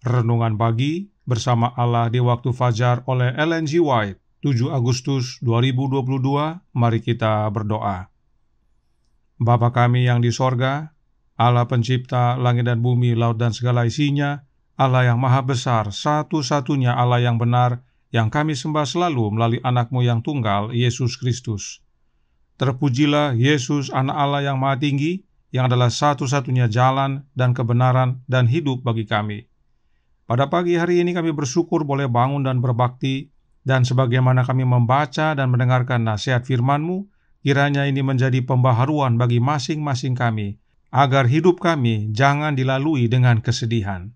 Renungan Pagi bersama Allah di waktu fajar oleh Ellen G. White, 7 Agustus 2022, mari kita berdoa. Bapa kami yang di sorga, Allah pencipta langit dan bumi, laut dan segala isinya, Allah yang maha besar, satu-satunya Allah yang benar, yang kami sembah selalu melalui anakmu yang tunggal, Yesus Kristus. Terpujilah Yesus anak Allah yang maha tinggi, yang adalah satu-satunya jalan dan kebenaran dan hidup bagi kami pada pagi hari ini kami bersyukur boleh bangun dan berbakti, dan sebagaimana kami membaca dan mendengarkan nasihat firman-Mu, kiranya ini menjadi pembaharuan bagi masing-masing kami, agar hidup kami jangan dilalui dengan kesedihan.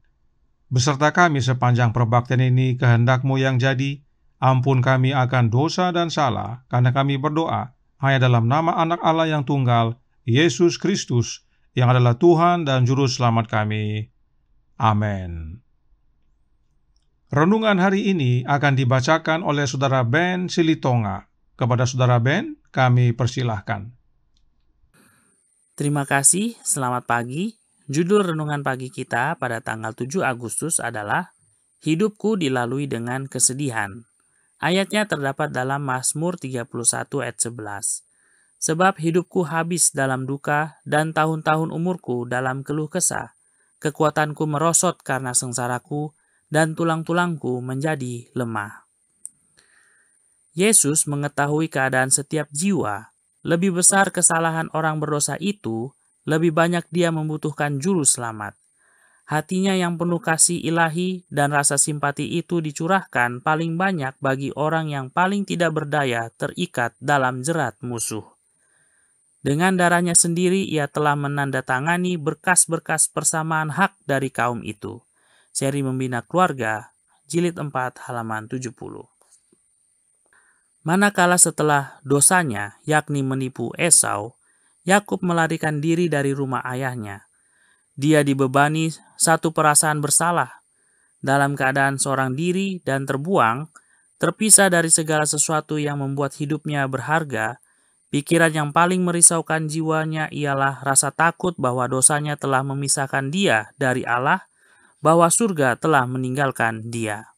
Beserta kami sepanjang perbaktian ini kehendak-Mu yang jadi, ampun kami akan dosa dan salah, karena kami berdoa hanya dalam nama anak Allah yang tunggal, Yesus Kristus, yang adalah Tuhan dan Juru Selamat kami. Amin. Renungan hari ini akan dibacakan oleh Saudara Ben Silitonga. Kepada Saudara Ben, kami persilahkan. Terima kasih, selamat pagi. Judul renungan pagi kita pada tanggal 7 Agustus adalah Hidupku dilalui dengan kesedihan. Ayatnya terdapat dalam Mazmur 31 ayat 11. Sebab hidupku habis dalam duka dan tahun-tahun umurku dalam keluh kesah. Kekuatanku merosot karena sengsaraku dan tulang-tulangku menjadi lemah. Yesus mengetahui keadaan setiap jiwa. Lebih besar kesalahan orang berdosa itu, lebih banyak dia membutuhkan juru selamat. Hatinya yang penuh kasih ilahi dan rasa simpati itu dicurahkan paling banyak bagi orang yang paling tidak berdaya terikat dalam jerat musuh. Dengan darahnya sendiri ia telah menandatangani berkas-berkas persamaan hak dari kaum itu. Seri Membina Keluarga, Jilid 4, halaman 70. Manakala setelah dosanya, yakni menipu Esau, Yakub melarikan diri dari rumah ayahnya. Dia dibebani satu perasaan bersalah dalam keadaan seorang diri dan terbuang, terpisah dari segala sesuatu yang membuat hidupnya berharga, Pikiran yang paling merisaukan jiwanya ialah rasa takut bahwa dosanya telah memisahkan dia dari Allah bahwa surga telah meninggalkan dia.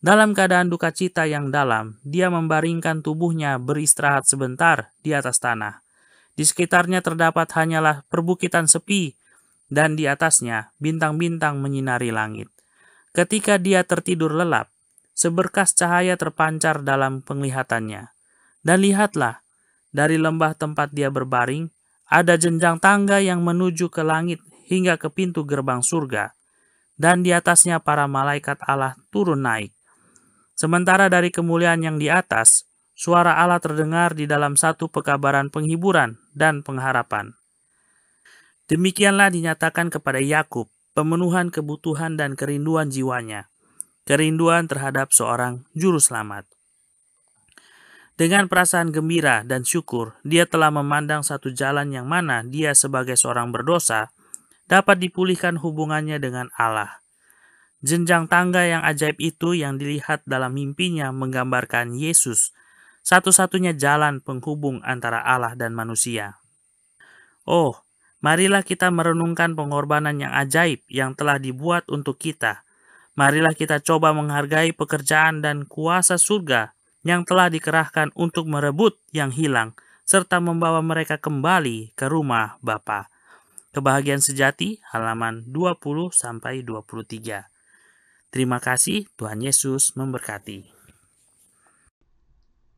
Dalam keadaan duka cita yang dalam, dia membaringkan tubuhnya beristirahat sebentar di atas tanah. Di sekitarnya terdapat hanyalah perbukitan sepi, dan di atasnya bintang-bintang menyinari langit. Ketika dia tertidur lelap, seberkas cahaya terpancar dalam penglihatannya. Dan lihatlah, dari lembah tempat dia berbaring, ada jenjang tangga yang menuju ke langit hingga ke pintu gerbang surga dan di atasnya para malaikat Allah turun naik. Sementara dari kemuliaan yang di atas, suara Allah terdengar di dalam satu pekabaran penghiburan dan pengharapan. Demikianlah dinyatakan kepada Yakub pemenuhan kebutuhan dan kerinduan jiwanya, kerinduan terhadap seorang juru selamat. Dengan perasaan gembira dan syukur, dia telah memandang satu jalan yang mana dia sebagai seorang berdosa dapat dipulihkan hubungannya dengan Allah. Jenjang tangga yang ajaib itu yang dilihat dalam mimpinya menggambarkan Yesus, satu-satunya jalan penghubung antara Allah dan manusia. Oh, marilah kita merenungkan pengorbanan yang ajaib yang telah dibuat untuk kita. Marilah kita coba menghargai pekerjaan dan kuasa surga yang telah dikerahkan untuk merebut yang hilang serta membawa mereka kembali ke rumah Bapa. Kebahagiaan Sejati halaman 20 sampai 23. Terima kasih Tuhan Yesus memberkati.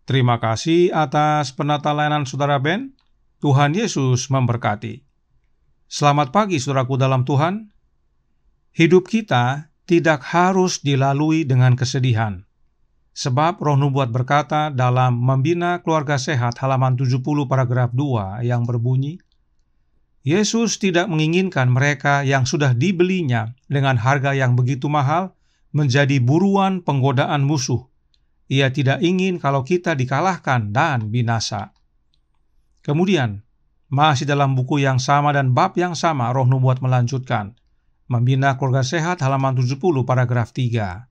Terima kasih atas penata layanan Saudara Ben. Tuhan Yesus memberkati. Selamat pagi Saudaraku dalam Tuhan. Hidup kita tidak harus dilalui dengan kesedihan. Sebab roh nubuat berkata dalam Membina Keluarga Sehat halaman 70 paragraf 2 yang berbunyi, Yesus tidak menginginkan mereka yang sudah dibelinya dengan harga yang begitu mahal menjadi buruan penggodaan musuh. Ia tidak ingin kalau kita dikalahkan dan binasa. Kemudian, masih dalam buku yang sama dan bab yang sama, Roh Nubuat melanjutkan, Membina Keluarga Sehat halaman 70 paragraf 3.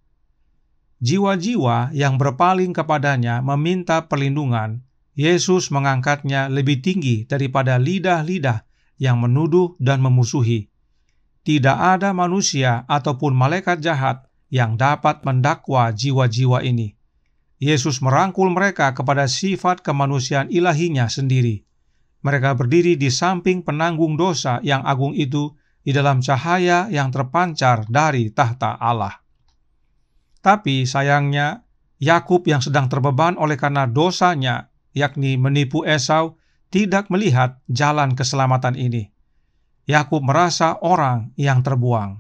Jiwa-jiwa yang berpaling kepadanya meminta perlindungan, Yesus mengangkatnya lebih tinggi daripada lidah-lidah yang menuduh dan memusuhi. Tidak ada manusia ataupun malaikat jahat yang dapat mendakwa jiwa-jiwa ini. Yesus merangkul mereka kepada sifat kemanusiaan ilahinya sendiri. Mereka berdiri di samping penanggung dosa yang agung itu di dalam cahaya yang terpancar dari tahta Allah. Tapi sayangnya, Yakub yang sedang terbeban oleh karena dosanya, yakni menipu Esau, tidak melihat jalan keselamatan ini. Yakub merasa orang yang terbuang.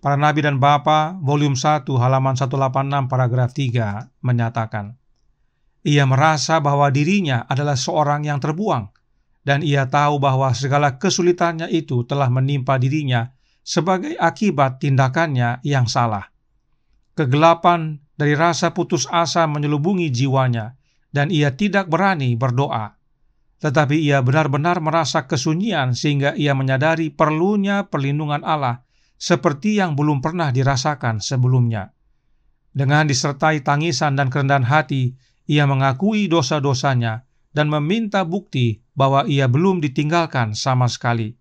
Para Nabi dan Bapa, volume 1, halaman 186, paragraf 3, menyatakan, Ia merasa bahwa dirinya adalah seorang yang terbuang, dan ia tahu bahwa segala kesulitannya itu telah menimpa dirinya sebagai akibat tindakannya yang salah. Kegelapan dari rasa putus asa menyelubungi jiwanya, dan ia tidak berani berdoa. Tetapi ia benar-benar merasa kesunyian sehingga ia menyadari perlunya perlindungan Allah seperti yang belum pernah dirasakan sebelumnya. Dengan disertai tangisan dan kerendahan hati, ia mengakui dosa-dosanya dan meminta bukti bahwa ia belum ditinggalkan sama sekali.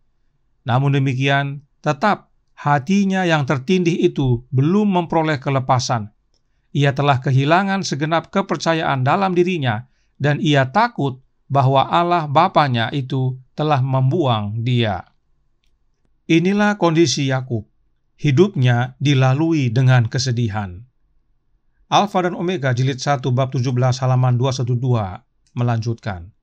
Namun demikian, tetap hatinya yang tertindih itu belum memperoleh kelepasan. Ia telah kehilangan segenap kepercayaan dalam dirinya, dan ia takut bahwa Allah Bapaknya itu telah membuang dia. Inilah kondisi Yakub. Hidupnya dilalui dengan kesedihan. Alfa dan Omega jilid 1 bab 17 halaman 212 melanjutkan.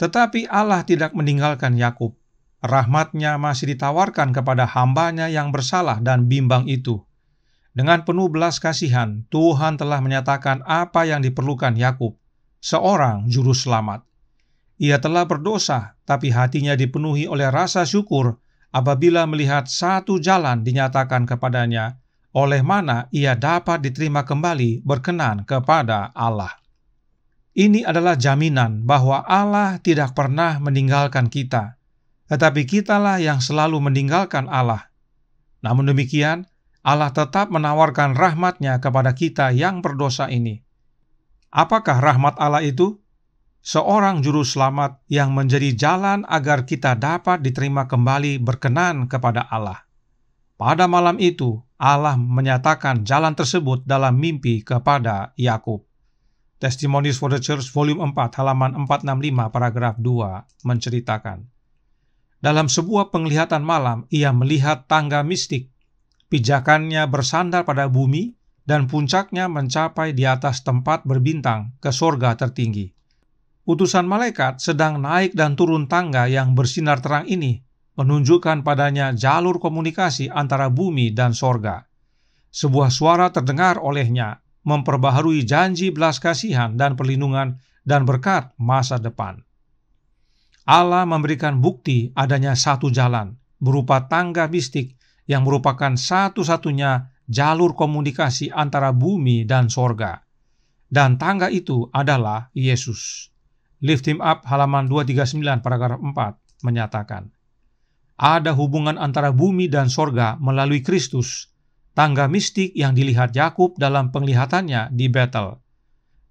Tetapi Allah tidak meninggalkan Yakub. Rahmatnya masih ditawarkan kepada hambanya yang bersalah dan bimbang itu. Dengan penuh belas kasihan, Tuhan telah menyatakan apa yang diperlukan Yakub, seorang juru selamat. Ia telah berdosa, tapi hatinya dipenuhi oleh rasa syukur apabila melihat satu jalan dinyatakan kepadanya, oleh mana ia dapat diterima kembali berkenan kepada Allah. Ini adalah jaminan bahwa Allah tidak pernah meninggalkan kita, tetapi kitalah yang selalu meninggalkan Allah. Namun demikian, Allah tetap menawarkan rahmatnya kepada kita yang berdosa ini. Apakah rahmat Allah itu? seorang juru selamat yang menjadi jalan agar kita dapat diterima kembali berkenan kepada Allah. Pada malam itu, Allah menyatakan jalan tersebut dalam mimpi kepada Yakub. Testimonies for the Church volume 4 halaman 465 paragraf 2 menceritakan. Dalam sebuah penglihatan malam, ia melihat tangga mistik. Pijakannya bersandar pada bumi dan puncaknya mencapai di atas tempat berbintang ke sorga tertinggi utusan malaikat sedang naik dan turun tangga yang bersinar terang ini, menunjukkan padanya jalur komunikasi antara bumi dan sorga. Sebuah suara terdengar olehnya, memperbaharui janji belas kasihan dan perlindungan dan berkat masa depan. Allah memberikan bukti adanya satu jalan, berupa tangga mistik yang merupakan satu-satunya jalur komunikasi antara bumi dan sorga. Dan tangga itu adalah Yesus. Lift Him Up halaman 239 paragraf 4 menyatakan, ada hubungan antara bumi dan sorga melalui Kristus, tangga mistik yang dilihat Yakub dalam penglihatannya di Betel.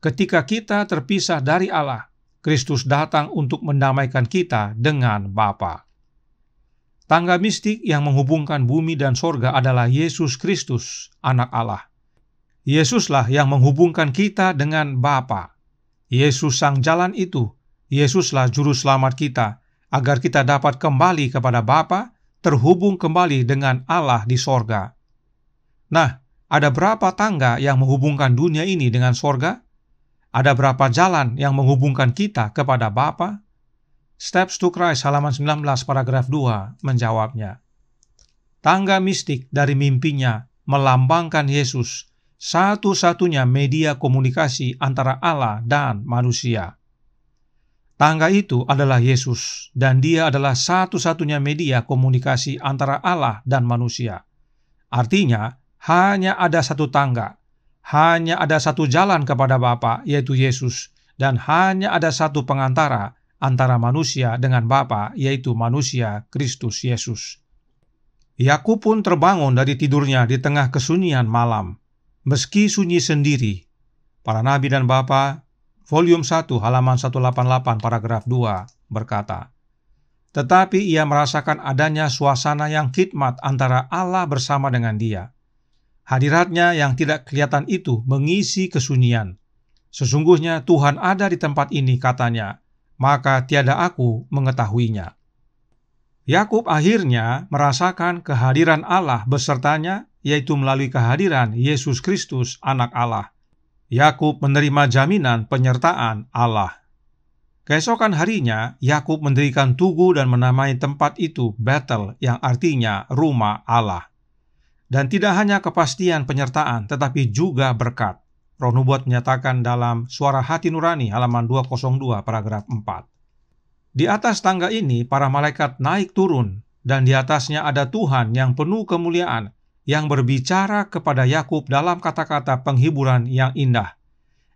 Ketika kita terpisah dari Allah, Kristus datang untuk mendamaikan kita dengan Bapa. Tangga mistik yang menghubungkan bumi dan sorga adalah Yesus Kristus, anak Allah. Yesuslah yang menghubungkan kita dengan Bapa. Yesus sang jalan itu, Yesuslah juru selamat kita, agar kita dapat kembali kepada Bapa, terhubung kembali dengan Allah di sorga. Nah, ada berapa tangga yang menghubungkan dunia ini dengan sorga? Ada berapa jalan yang menghubungkan kita kepada Bapa? Steps to Christ halaman 19 paragraf 2 menjawabnya. Tangga mistik dari mimpinya melambangkan Yesus satu-satunya media komunikasi antara Allah dan manusia. Tangga itu adalah Yesus, dan Dia adalah satu-satunya media komunikasi antara Allah dan manusia. Artinya, hanya ada satu tangga, hanya ada satu jalan kepada Bapa, yaitu Yesus, dan hanya ada satu pengantara antara manusia dengan Bapa, yaitu manusia Kristus Yesus. Yakub pun terbangun dari tidurnya di tengah kesunyian malam. Meski sunyi sendiri, para nabi dan bapa, volume 1 halaman 188 paragraf 2 berkata, tetapi ia merasakan adanya suasana yang khidmat antara Allah bersama dengan dia. Hadiratnya yang tidak kelihatan itu mengisi kesunyian. Sesungguhnya Tuhan ada di tempat ini katanya, maka tiada aku mengetahuinya. Yakub akhirnya merasakan kehadiran Allah besertanya yaitu melalui kehadiran Yesus Kristus, Anak Allah. Yakub menerima jaminan penyertaan Allah. Keesokan harinya, Yakub mendirikan tugu dan menamai tempat itu Bethel yang artinya rumah Allah. Dan tidak hanya kepastian penyertaan, tetapi juga berkat. Roh Nubuat menyatakan dalam Suara Hati Nurani halaman 202 paragraf 4. Di atas tangga ini para malaikat naik turun dan di atasnya ada Tuhan yang penuh kemuliaan yang berbicara kepada Yakub dalam kata-kata penghiburan yang indah.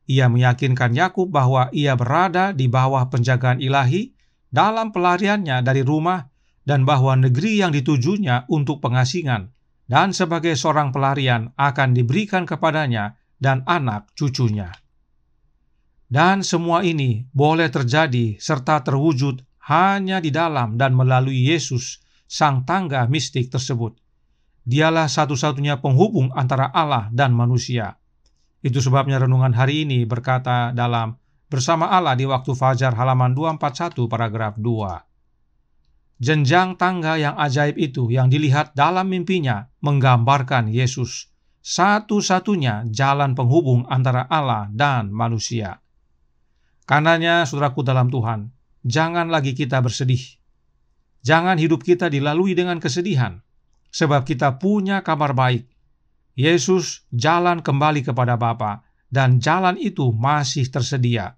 Ia meyakinkan Yakub bahwa ia berada di bawah penjagaan ilahi dalam pelariannya dari rumah dan bahwa negeri yang ditujunya untuk pengasingan dan sebagai seorang pelarian akan diberikan kepadanya dan anak cucunya. Dan semua ini boleh terjadi serta terwujud hanya di dalam dan melalui Yesus, sang tangga mistik tersebut. Dialah satu-satunya penghubung antara Allah dan manusia. Itu sebabnya renungan hari ini berkata dalam Bersama Allah di waktu fajar halaman 241 paragraf 2. Jenjang tangga yang ajaib itu yang dilihat dalam mimpinya menggambarkan Yesus, satu-satunya jalan penghubung antara Allah dan manusia. Karenanya, saudaraku dalam Tuhan, jangan lagi kita bersedih. Jangan hidup kita dilalui dengan kesedihan sebab kita punya kabar baik. Yesus jalan kembali kepada Bapa dan jalan itu masih tersedia.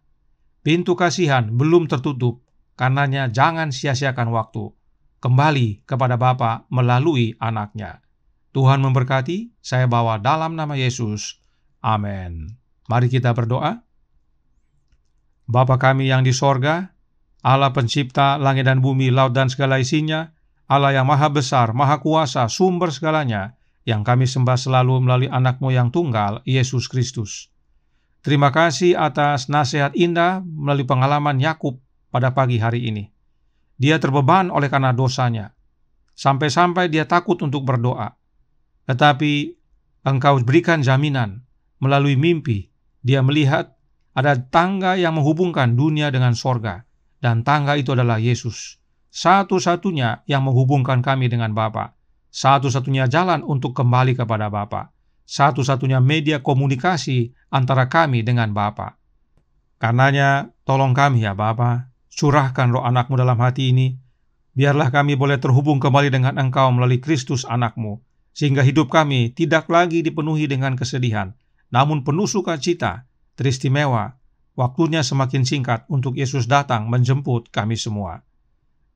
Pintu kasihan belum tertutup, karenanya jangan sia-siakan waktu. Kembali kepada Bapa melalui anaknya. Tuhan memberkati, saya bawa dalam nama Yesus. Amin. Mari kita berdoa. Bapa kami yang di sorga, Allah pencipta langit dan bumi, laut dan segala isinya, Allah yang maha besar, maha kuasa, sumber segalanya, yang kami sembah selalu melalui anakmu yang tunggal, Yesus Kristus. Terima kasih atas nasihat indah melalui pengalaman Yakub pada pagi hari ini. Dia terbeban oleh karena dosanya. Sampai-sampai dia takut untuk berdoa. Tetapi engkau berikan jaminan melalui mimpi. Dia melihat ada tangga yang menghubungkan dunia dengan sorga. Dan tangga itu adalah Yesus satu-satunya yang menghubungkan kami dengan Bapa, satu-satunya jalan untuk kembali kepada Bapa, satu-satunya media komunikasi antara kami dengan Bapa. Karenanya, tolong kami ya Bapa, curahkan roh anakmu dalam hati ini, biarlah kami boleh terhubung kembali dengan engkau melalui Kristus anakmu, sehingga hidup kami tidak lagi dipenuhi dengan kesedihan, namun penuh sukacita, teristimewa, waktunya semakin singkat untuk Yesus datang menjemput kami semua